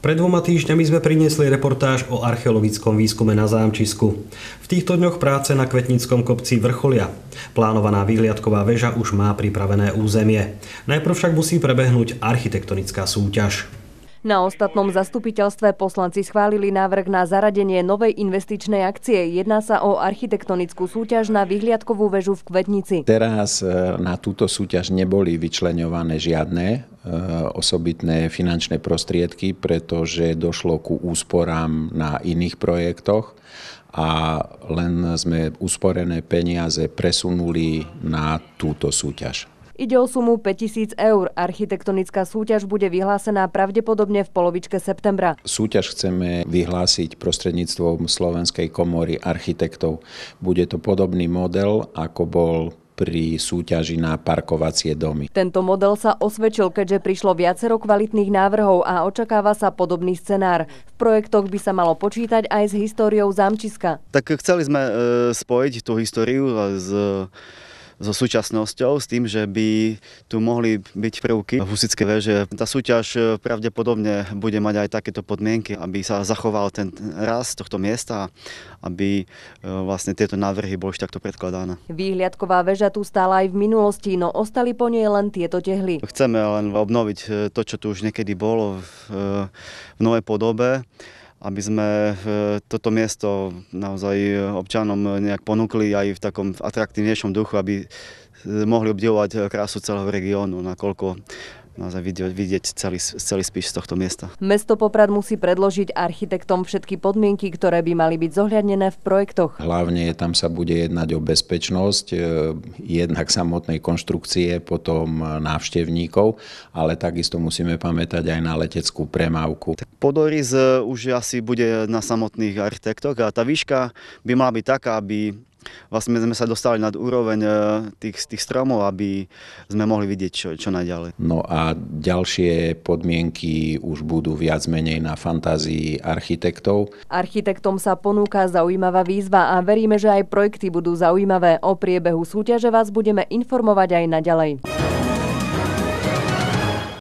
Pred dvoma týždňami sme priniesli reportáž o archeologickom výskume na Zámčisku. V týchto dňoch práce na Kvetnickom kopci vrcholia. Plánovaná výhliadková väža už má pripravené územie. Najprv však musí prebehnúť architektonická súťaž. Na ostatnom zastupiteľstve poslanci schválili návrh na zaradenie novej investičnej akcie. Jedná sa o architektonickú súťaž na vyhliadkovú väžu v Kvetnici. Teraz e, na túto súťaž neboli vyčleňované žiadne e, osobitné finančné prostriedky, pretože došlo ku úsporám na iných projektoch a len sme usporené peniaze presunuli na túto súťaž. Ide o sumu 5000 eur. Architektonická súťaž bude vyhlásená pravdepodobne v polovičke septembra. Súťaž chceme vyhlásiť prostredníctvom Slovenskej komory architektov. Bude to podobný model, ako bol pri súťaži na parkovacie domy. Tento model sa osvedčil, keďže prišlo viacero kvalitných návrhov a očakáva sa podobný scenár. V projektoch by sa malo počítať aj s históriou zámčiska. Tak chceli sme e, spojiť tú históriu s so súčasnosťou, s tým, že by tu mohli byť prvky v husické veže. Tá súťaž e, pravdepodobne bude mať aj takéto podmienky, aby sa zachoval ten rast tohto miesta, aby e, vlastne tieto návrhy boli takto predkladané. Výhliadková väža tu stála aj v minulosti, no ostali po nej len tieto tehly. Chceme len obnoviť e, to, čo tu už niekedy bolo v, v novej podobe aby sme eh, toto miesto naozaj eh, občanom eh, nejak ponúkli aj v takom atraktívnejšom duchu, aby mohli obdivovať krásu celého regiónu, nakoľko naozaj vidieť, vidieť celý, celý spíš z tohto miesta. Mesto Poprad musí predložiť architektom všetky podmienky, ktoré by mali byť zohľadnené v projektoch. Hlavne tam sa bude jednať o bezpečnosť, e, jednak samotnej konštrukcie, potom e, návštevníkov, ale takisto musíme pamätať aj na leteckú premávku. Podoriz už asi bude na samotných architektoch a tá výška by mala byť taká, aby vlastne sme sa dostali nad úroveň e, tých, tých stromov, aby sme mohli vidieť čo, čo najďalej. No a ďalšie podmienky už budú viac menej na fantázii architektov. Architektom sa ponúka zaujímavá výzva a veríme, že aj projekty budú zaujímavé. O priebehu súťaže vás budeme informovať aj naďalej.